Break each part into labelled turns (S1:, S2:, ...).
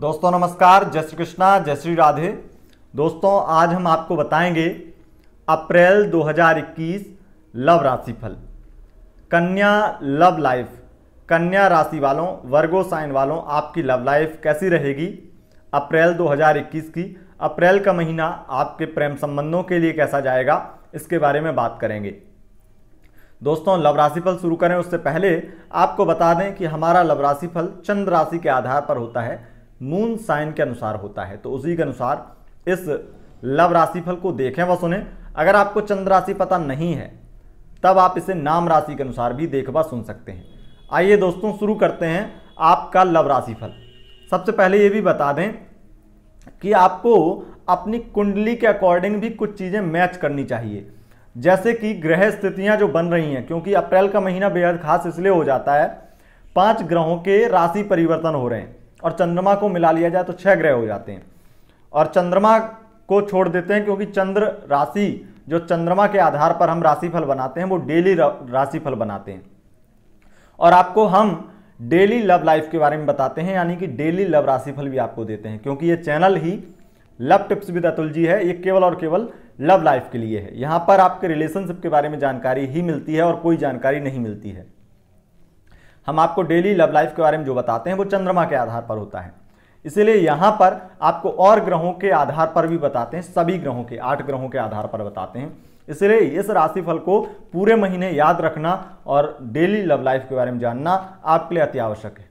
S1: दोस्तों नमस्कार जय श्री कृष्णा जय श्री राधे दोस्तों आज हम आपको बताएंगे अप्रैल 2021 लव राशि फल कन्या लव लाइफ कन्या राशि वालों वर्गो साइन वालों आपकी लव लाइफ कैसी रहेगी अप्रैल 2021 की अप्रैल का महीना आपके प्रेम संबंधों के लिए कैसा जाएगा इसके बारे में बात करेंगे दोस्तों लव राशि फल शुरू करें उससे पहले आपको बता दें कि हमारा लव राशि फल चंद्र राशि के आधार पर होता है मून साइन के अनुसार होता है तो उसी के अनुसार इस लव राशिफल को देखें व सुने अगर आपको चंद्र राशि पता नहीं है तब आप इसे नाम राशि के अनुसार भी देख व सुन सकते हैं आइए दोस्तों शुरू करते हैं आपका लव राशिफल सबसे पहले ये भी बता दें कि आपको अपनी कुंडली के अकॉर्डिंग भी कुछ चीज़ें मैच करनी चाहिए जैसे कि ग्रह स्थितियां जो बन रही हैं क्योंकि अप्रैल का महीना बेहद खास इसलिए हो जाता है पांच ग्रहों के राशि परिवर्तन हो रहे हैं और चंद्रमा को मिला लिया जाए तो छह ग्रह हो जाते हैं और चंद्रमा को छोड़ देते हैं क्योंकि चंद्र राशि जो चंद्रमा के आधार पर हम राशिफल बनाते हैं वो डेली राशिफल बनाते हैं और आपको हम डेली लव लाइफ के बारे में बताते हैं यानी कि डेली लव राशिफल भी आपको देते हैं क्योंकि ये चैनल ही love tips with Atul ji है ये केवल और केवल लव लाइफ के लिए है यहाँ पर आपके रिलेशनशिप के बारे में जानकारी ही मिलती है और कोई जानकारी नहीं मिलती है हम आपको डेली लव लाइफ के बारे में जो बताते हैं वो चंद्रमा के आधार पर होता है इसीलिए यहाँ पर आपको और ग्रहों के आधार पर भी बताते हैं सभी ग्रहों के आठ ग्रहों के आधार पर बताते हैं इसलिए इस राशिफल को पूरे महीने याद रखना और डेली लव लाइफ के बारे में जानना आपके लिए अति आवश्यक है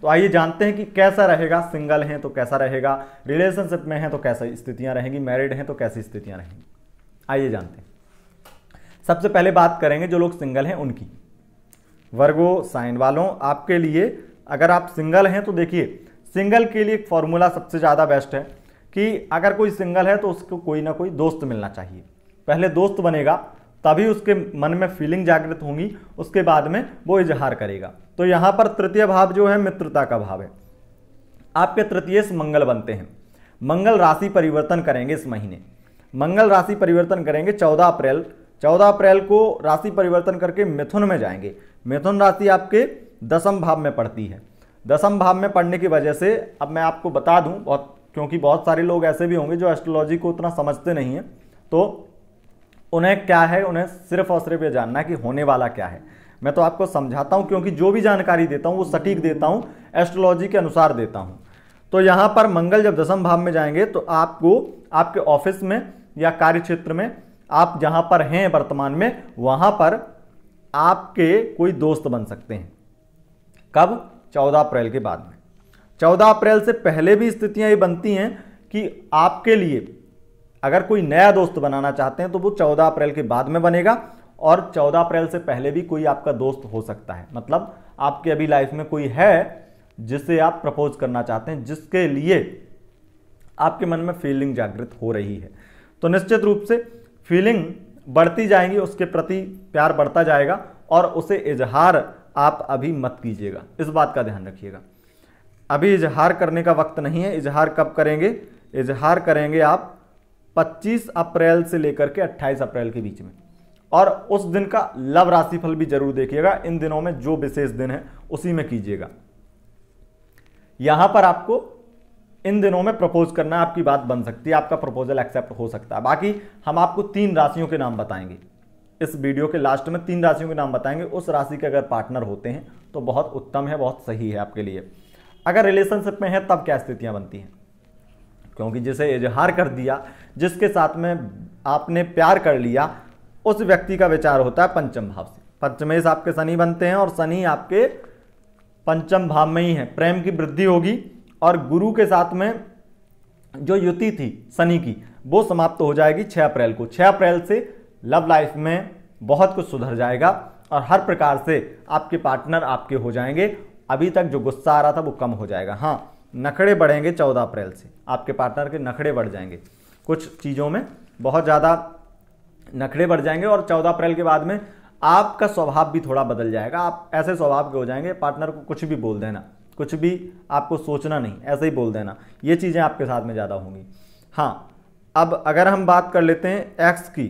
S1: तो आइए जानते हैं कि कैसा रहेगा सिंगल हैं तो कैसा रहेगा रिलेशनशिप में हैं तो कैसा स्थितियां रहेंगी मैरिड हैं तो कैसी स्थितियां रहेंगी आइए जानते हैं सबसे पहले बात करेंगे जो लोग सिंगल हैं उनकी वर्गो साइन वालों आपके लिए अगर आप सिंगल हैं तो देखिए सिंगल के लिए एक फॉर्मूला सबसे ज़्यादा बेस्ट है कि अगर कोई सिंगल है तो उसको कोई ना कोई दोस्त मिलना चाहिए पहले दोस्त बनेगा तभी उसके मन में फीलिंग जागृत होंगी उसके बाद में वो इजहार करेगा तो यहाँ पर तृतीय भाव जो है मित्रता का भाव है आपके तृतीय मंगल बनते हैं मंगल राशि परिवर्तन करेंगे इस महीने मंगल राशि परिवर्तन करेंगे 14 अप्रैल 14 अप्रैल को राशि परिवर्तन करके मिथुन में जाएंगे मिथुन राशि आपके दसम भाव में पड़ती है दसम भाव में पढ़ने की वजह से अब मैं आपको बता दूं बहुत क्योंकि बहुत सारे लोग ऐसे भी होंगे जो एस्ट्रोलॉजी को उतना समझते नहीं हैं तो उन्हें क्या है उन्हें सिर्फ और सिर्फ ये जानना है कि होने वाला क्या है मैं तो आपको समझाता हूँ क्योंकि जो भी जानकारी देता हूँ वो सटीक देता हूँ एस्ट्रोलॉजी के अनुसार देता हूँ तो यहाँ पर मंगल जब दसम भाव में जाएंगे तो आपको आपके ऑफिस में या कार्य क्षेत्र में आप जहाँ पर हैं वर्तमान में वहाँ पर आपके कोई दोस्त बन सकते हैं कब 14 अप्रैल के बाद में 14 अप्रैल से पहले भी स्थितियां ये बनती हैं कि आपके लिए अगर कोई नया दोस्त बनाना चाहते हैं तो वो 14 अप्रैल के बाद में बनेगा और 14 अप्रैल से पहले भी कोई आपका दोस्त हो सकता है मतलब आपके अभी लाइफ में कोई है जिसे आप प्रपोज करना चाहते हैं जिसके लिए आपके मन में फीलिंग जागृत हो रही है तो निश्चित रूप से फीलिंग बढ़ती जाएंगी उसके प्रति प्यार बढ़ता जाएगा और उसे इजहार आप अभी मत कीजिएगा इस बात का ध्यान रखिएगा अभी इजहार करने का वक्त नहीं है इजहार कब करेंगे इजहार करेंगे आप 25 अप्रैल से लेकर के 28 अप्रैल के बीच में और उस दिन का लव राशिफल भी जरूर देखिएगा इन दिनों में जो विशेष दिन है उसी में कीजिएगा यहां पर आपको इन दिनों में प्रपोज करना आपकी बात बन सकती है आपका प्रपोजल एक्सेप्ट हो सकता है बाकी हम आपको तीन राशियों के नाम बताएंगे इस वीडियो के लास्ट में तीन राशियों के नाम बताएंगे उस राशि के अगर पार्टनर होते हैं तो बहुत उत्तम है बहुत सही है आपके लिए अगर रिलेशनशिप में है तब क्या स्थितियाँ बनती हैं क्योंकि जिसे इजहार कर दिया जिसके साथ में आपने प्यार कर लिया उस व्यक्ति का विचार होता है पंचम भाव से पंचमेश आपके शनि बनते हैं और शनि आपके पंचम भाव में ही है प्रेम की वृद्धि होगी और गुरु के साथ में जो युति थी शनि की वो समाप्त हो जाएगी 6 अप्रैल को 6 अप्रैल से लव लाइफ में बहुत कुछ सुधर जाएगा और हर प्रकार से आपके पार्टनर आपके हो जाएंगे अभी तक जो गुस्सा आ रहा था वो कम हो जाएगा हाँ नखड़े बढ़ेंगे 14 अप्रैल से आपके पार्टनर के नखड़े बढ़ जाएंगे कुछ चीज़ों में बहुत ज़्यादा नखड़े बढ़ जाएंगे और 14 अप्रैल के बाद में आपका स्वभाव भी थोड़ा बदल जाएगा आप ऐसे स्वभाव के हो जाएंगे पार्टनर को कुछ भी बोल देना कुछ भी आपको सोचना नहीं ऐसे ही बोल देना ये चीज़ें आपके साथ में ज़्यादा होंगी हाँ अब अगर हम बात कर लेते हैं एक्स की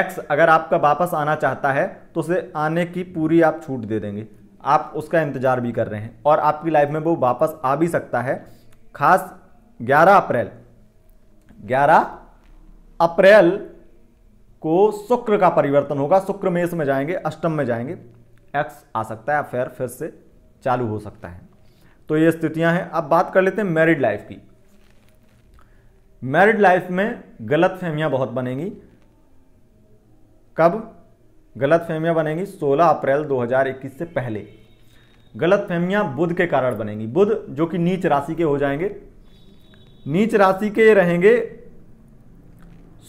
S1: एक्स अगर आपका वापस आना चाहता है तो उसे आने की पूरी आप छूट दे देंगे आप उसका इंतज़ार भी कर रहे हैं और आपकी लाइफ में वो वापस आ भी सकता है खास 11 अप्रैल 11 अप्रैल को शुक्र का परिवर्तन होगा शुक्र मेष में जाएंगे अष्टम में जाएंगे एक्स आ सकता है अफेयर फिर से चालू हो सकता है तो ये स्थितियां हैं अब बात कर लेते हैं मैरिड लाइफ की मैरिड लाइफ में गलत फहमियां बहुत बनेंगी कब गलत फहमियां बनेंगी 16 अप्रैल 2021 से पहले गलत फहमियां बुध के कारण बनेंगी बुध जो कि नीच राशि के हो जाएंगे नीच राशि के रहेंगे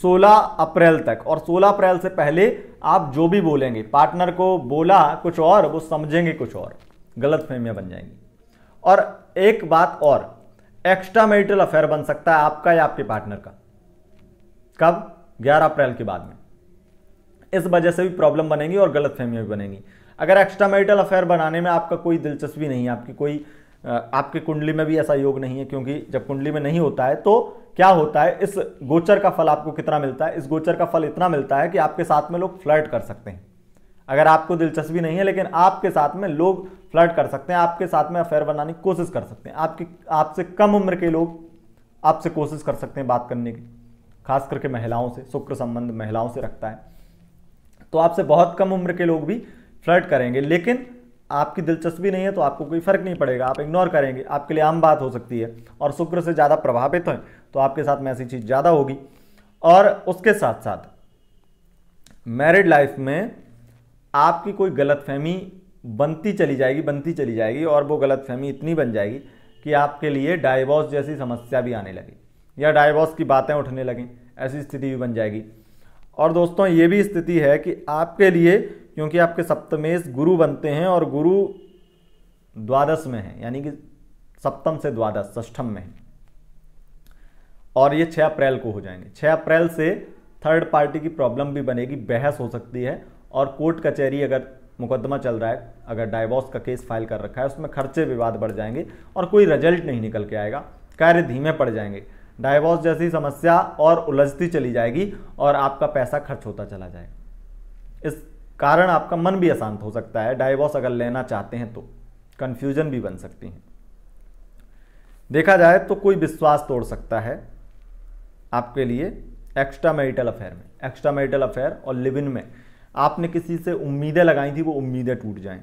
S1: 16 अप्रैल तक और 16 अप्रैल से पहले आप जो भी बोलेंगे पार्टनर को बोला कुछ और वो समझेंगे कुछ और गलत फहमियाँ बन जाएंगी और एक बात और एक्स्ट्रा मेरिटल अफेयर बन सकता है आपका या आपके पार्टनर का कब 11 अप्रैल के बाद में इस वजह से भी प्रॉब्लम बनेगी और गलत फहमियाँ भी बनेंगी अगर एक्स्ट्रा मेरिटल अफेयर बनाने में आपका कोई दिलचस्पी नहीं है आपकी कोई आपकी कुंडली में भी ऐसा योग नहीं है क्योंकि जब कुंडली में नहीं होता है तो क्या होता है इस गोचर का फल आपको कितना मिलता है इस गोचर का फल इतना मिलता है कि आपके साथ में लोग फ्लर्ट कर सकते हैं अगर आपको दिलचस्पी नहीं है लेकिन आपके साथ में लोग फ्लर्ट कर सकते हैं आपके साथ में अफेयर बनाने की कोशिश कर सकते हैं आपकी आपसे कम उम्र के लोग आपसे कोशिश कर सकते हैं बात करने की खास करके महिलाओं से शुक्र संबंध महिलाओं से रखता है तो आपसे बहुत कम उम्र के लोग भी फ्लर्ट करेंगे लेकिन आपकी दिलचस्पी नहीं है तो आपको कोई फर्क नहीं पड़ेगा आप इग्नोर करेंगे आपके लिए आम बात हो सकती है और शुक्र से ज़्यादा प्रभावित हैं तो आपके साथ में ऐसी चीज़ ज़्यादा होगी और उसके साथ साथ मैरिड लाइफ में आपकी कोई गलतफहमी बनती चली जाएगी बनती चली जाएगी और वो गलतफहमी इतनी बन जाएगी कि आपके लिए डाइवोर्स जैसी समस्या भी आने लगी या डाइवोर्स की बातें उठने लगें ऐसी स्थिति भी बन जाएगी और दोस्तों ये भी स्थिति है कि आपके लिए क्योंकि आपके सप्तमेश गुरु बनते हैं और गुरु द्वादश में है यानी कि सप्तम से द्वादश ष्ठम में है और ये 6 अप्रैल को हो जाएंगे 6 अप्रैल से थर्ड पार्टी की प्रॉब्लम भी बनेगी बहस हो सकती है और कोर्ट कचहरी अगर मुकदमा चल रहा है अगर डाइवोर्स का केस फाइल कर रखा है उसमें खर्चे विवाद बढ़ जाएंगे और कोई रिजल्ट नहीं निकल के आएगा कार्य धीमे पड़ जाएंगे डाइवोर्स जैसी समस्या और उलझती चली जाएगी और आपका पैसा खर्च होता चला जाएगा इस कारण आपका मन भी अशांत हो सकता है डाइवोर्स अगर लेना चाहते हैं तो कन्फ्यूजन भी बन सकती हैं देखा जाए तो कोई विश्वास तोड़ सकता है आपके लिए एक्स्ट्रा मैरिटल अफेयर में एक्स्ट्रा मैरिटल अफेयर और लिव इन में आपने किसी से उम्मीदें लगाई थी वो उम्मीदें टूट जाएं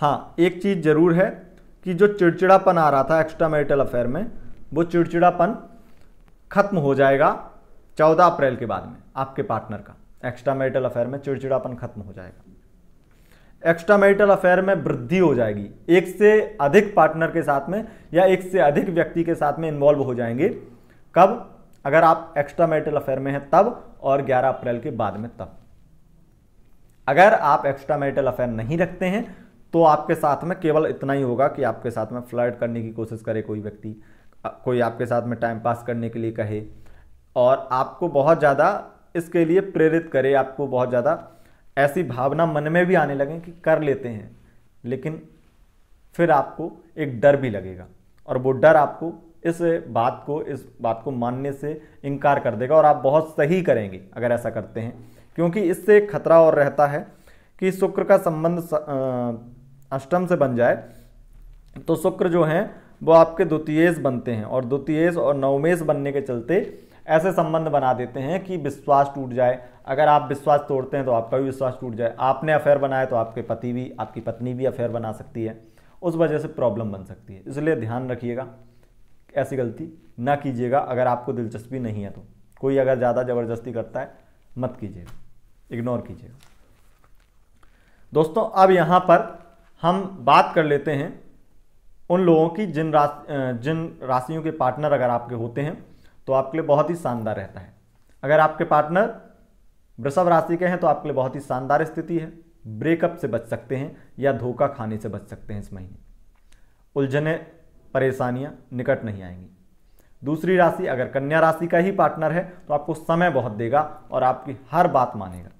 S1: हाँ एक चीज़ ज़रूर है कि जो चिड़चिड़ापन आ रहा था एक्स्ट्रा मैरिटल अफेयर में वो चिड़चिड़ापन खत्म हो जाएगा चौदह अप्रैल के बाद में आपके पार्टनर का एक्स्ट्रा मैरिटल अफेयर में चिड़चिड़ापन खत्म हो जाएगा एक्स्ट्रा मैरिटल अफेयर में वृद्धि हो जाएगी एक से अधिक पार्टनर के साथ में या एक से अधिक व्यक्ति के साथ में इन्वॉल्व हो जाएंगे कब अगर आप एक्स्ट्रा मैरिटल अफेयर में हैं तब और 11 अप्रैल के बाद में तब अगर आप एक्स्ट्रा मैरिटल अफेयर नहीं रखते हैं तो आपके साथ में केवल इतना ही होगा कि आपके साथ में फ्लर्ट करने की कोशिश करे कोई व्यक्ति कोई आपके साथ में टाइम पास करने के लिए कहे और आपको बहुत ज़्यादा इसके लिए प्रेरित करे आपको बहुत ज़्यादा ऐसी भावना मन में भी आने लगे कि कर लेते हैं लेकिन फिर आपको एक डर भी लगेगा और वो डर आपको इस बात को इस बात को मानने से इनकार कर देगा और आप बहुत सही करेंगे अगर ऐसा करते हैं क्योंकि इससे एक खतरा और रहता है कि शुक्र का संबंध अष्टम से बन जाए तो शुक्र जो हैं वो आपके द्वितीयेश बनते हैं और द्वितीयेश और नवमेश बनने के चलते ऐसे संबंध बना देते हैं कि विश्वास टूट जाए अगर आप विश्वास तोड़ते हैं तो आपका भी विश्वास टूट जाए आपने अफेयर बनाया तो आपके पति भी आपकी पत्नी भी अफेयर बना सकती है उस वजह से प्रॉब्लम बन सकती है इसलिए ध्यान रखिएगा ऐसी गलती ना कीजिएगा अगर आपको दिलचस्पी नहीं है तो कोई अगर ज़्यादा ज़बरदस्ती करता है मत कीजिएगा इग्नोर कीजिएगा दोस्तों अब यहाँ पर हम बात कर लेते हैं उन लोगों की जिन राशि जिन राशियों के पार्टनर अगर आपके होते हैं तो आपके लिए बहुत ही शानदार रहता है अगर आपके पार्टनर वृषभ राशि के हैं तो आपके लिए बहुत ही शानदार स्थिति है ब्रेकअप से बच सकते हैं या धोखा खाने से बच सकते हैं इस महीने उलझने परेशानियां निकट नहीं आएंगी दूसरी राशि अगर कन्या राशि का ही पार्टनर है तो आपको समय बहुत देगा और आपकी हर बात मानेगा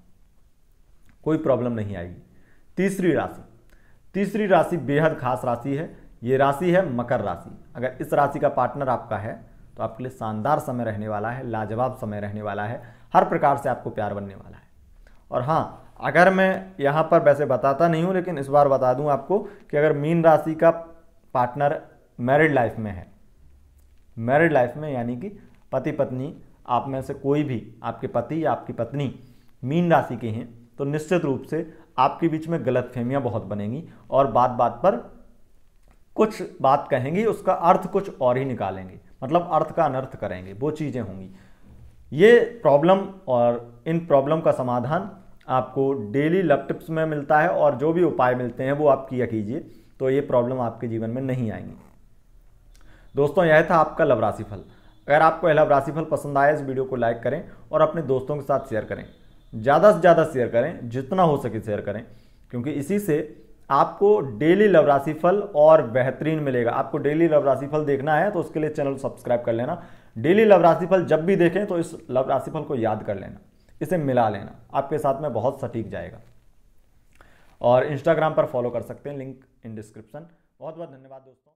S1: कोई प्रॉब्लम नहीं आएगी तीसरी राशि तीसरी राशि बेहद खास राशि है ये राशि है मकर राशि अगर इस राशि का पार्टनर आपका है तो आपके लिए शानदार समय रहने वाला है लाजवाब समय रहने वाला है हर प्रकार से आपको प्यार बनने वाला है और हाँ अगर मैं यहाँ पर वैसे बताता नहीं हूँ लेकिन इस बार बता दूँ आपको कि अगर मीन राशि का पार्टनर मैरिड लाइफ में है मैरिड लाइफ में यानी कि पति पत्नी आप में से कोई भी आपके पति या आपकी पत्नी मीन राशि के हैं तो निश्चित रूप से आपके बीच में गलत फहमियाँ बहुत बनेंगी और बात बात पर कुछ बात कहेंगी उसका अर्थ कुछ और ही निकालेंगे मतलब अर्थ का अनर्थ करेंगे वो चीज़ें होंगी ये प्रॉब्लम और इन प्रॉब्लम का समाधान आपको डेली लव टिप्स में मिलता है और जो भी उपाय मिलते हैं वो आप किया कीजिए तो ये प्रॉब्लम आपके जीवन में नहीं आएंगी दोस्तों यह था आपका लव राशिफल अगर आपको यह लव राशिफल पसंद आया इस वीडियो को लाइक करें और अपने दोस्तों के साथ शेयर करें ज़्यादा से ज़्यादा शेयर करें जितना हो सके शेयर करें क्योंकि इसी से आपको डेली लव राशिफल और बेहतरीन मिलेगा आपको डेली लव राशिफल देखना है तो उसके लिए चैनल सब्सक्राइब कर लेना डेली लव राशिफल जब भी देखें तो इस लव राशिफल को याद कर लेना इसे मिला लेना आपके साथ में बहुत सटीक जाएगा और इंस्टाग्राम पर फॉलो कर सकते हैं लिंक इन डिस्क्रिप्शन बहुत बहुत धन्यवाद दोस्तों